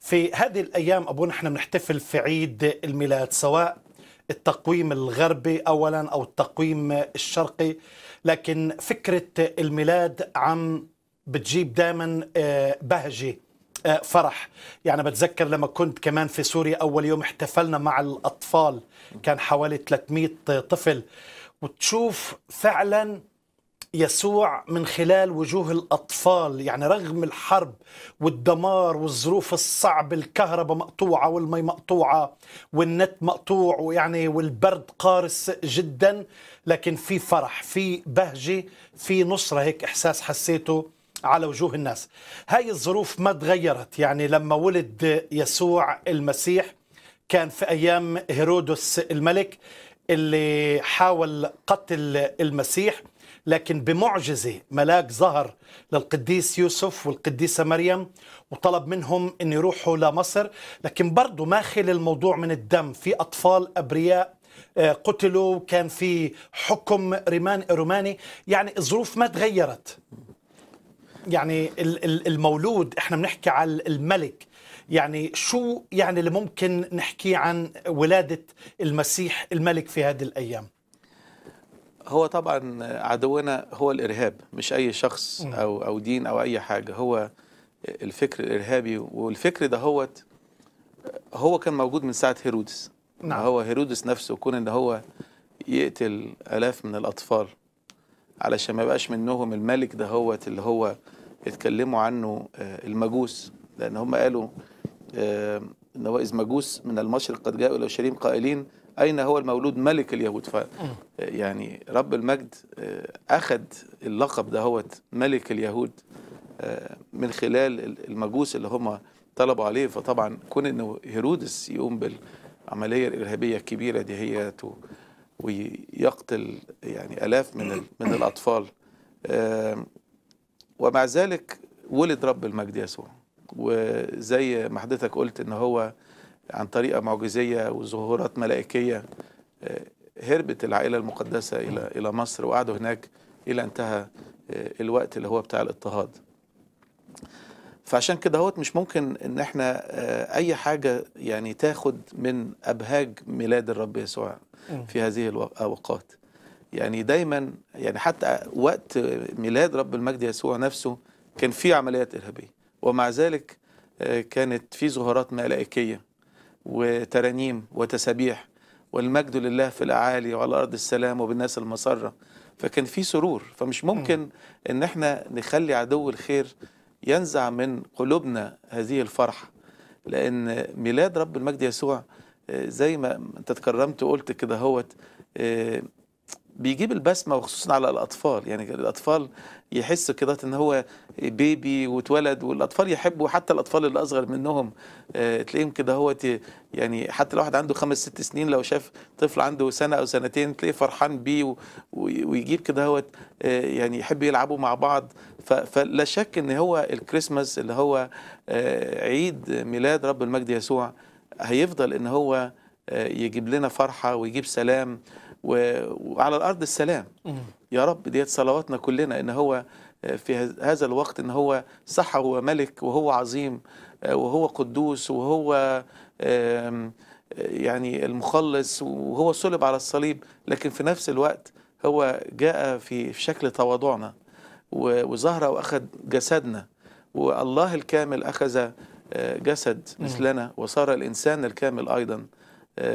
في هذه الأيام أبونا نحن بنحتفل في عيد الميلاد سواء التقويم الغربي أولا أو التقويم الشرقي لكن فكرة الميلاد عم بتجيب دائما آه، بهجه آه، فرح يعني بتذكر لما كنت كمان في سوريا أول يوم احتفلنا مع الأطفال كان حوالي 300 طفل وتشوف فعلا يسوع من خلال وجوه الأطفال يعني رغم الحرب والدمار والظروف الصعبة الكهرباء مقطوعة والمي مقطوعة والنت مقطوع ويعني والبرد قارس جدا لكن في فرح في بهجة في نصرة هيك إحساس حسيته على وجوه الناس هاي الظروف ما تغيرت يعني لما ولد يسوع المسيح كان في أيام هيرودس الملك اللي حاول قتل المسيح لكن بمعجزه ملاك ظهر للقديس يوسف والقديسه مريم وطلب منهم ان يروحوا لمصر لكن برضه ماخل الموضوع من الدم في اطفال ابرياء آه، قتلوا كان في حكم رمان روماني يعني الظروف ما تغيرت يعني المولود احنا بنحكي على الملك يعني شو يعني اللي ممكن نحكي عن ولادة المسيح الملك في هذه الأيام هو طبعا عدونا هو الإرهاب مش أي شخص أو, أو دين أو أي حاجة هو الفكر الإرهابي والفكر ده هو هو كان موجود من ساعة هيرودس نعم. هو هيرودس نفسه كون ان هو يقتل الاف من الاطفال علشان ما يبقاش منهم الملك ده هو اللي هو اتكلموا عنه آه، المجوس لان هم قالوا آه، نوائز مجوس من المشرق قد جاءوا إلى اورشليم قائلين أين هو المولود ملك اليهود ف آه، يعني رب المجد آه، أخذ اللقب دهوت ملك اليهود من خلال المجوس اللي هم طلبوا عليه فطبعا كون انه هيرودس يقوم بالعمليه الارهابيه الكبيره دي هي ويقتل يعني الاف من من الاطفال ومع ذلك ولد رب المجد يسوع وزي ما حضرتك قلت ان هو عن طريقه معجزيه وظهورات ملائكيه آه، هربت العائله المقدسه الى الى مصر وقعدوا هناك الى انتهى آه، الوقت اللي هو بتاع الاضطهاد. فعشان كده هوت مش ممكن ان احنا آه، اي حاجه يعني تاخد من ابهاج ميلاد الرب يسوع في هذه الاوقات. يعني دايما يعني حتى وقت ميلاد رب المجد يسوع نفسه كان في عمليات ارهابيه. ومع ذلك آه، كانت في ظهورات ملائكية وترانيم وتسابيح والمجد لله في الأعالي وعلى أرض السلام وبالناس المسرة فكان في سرور فمش ممكن ان احنا نخلي عدو الخير ينزع من قلوبنا هذه الفرحة لأن ميلاد رب المجد يسوع آه، زي ما انت تكرمت وقلت كده هوت آه، بيجيب البسمة وخصوصا على الأطفال يعني الأطفال يحس كده إن هو بيبي واتولد والأطفال يحبوا حتى الأطفال اللي أصغر منهم آه، تلاقيهم كده هو يعني حتى لو واحد عنده خمس ست سنين لو شاف طفل عنده سنة أو سنتين تلاقيه فرحان بيه ويجيب كده هو آه، يعني يحب يلعبوا مع بعض فلا شك إن هو الكريسماس اللي هو آه، عيد ميلاد رب المجد يسوع هيفضل إن هو يجيب لنا فرحة ويجيب سلام وعلى الارض السلام يا رب ديت صلواتنا كلنا ان هو آه، في هذا الوقت ان هو صح هو ملك وهو عظيم آه، وهو قدوس وهو يعني المخلص وهو صلب على الصليب لكن في نفس الوقت هو جاء في شكل تواضعنا وظهر واخذ جسدنا والله الكامل اخذ آه، جسد مثلنا وصار الانسان الكامل ايضا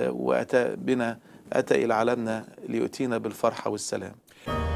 واتى بنا أتى إلى عالمنا ليؤتينا بالفرحة والسلام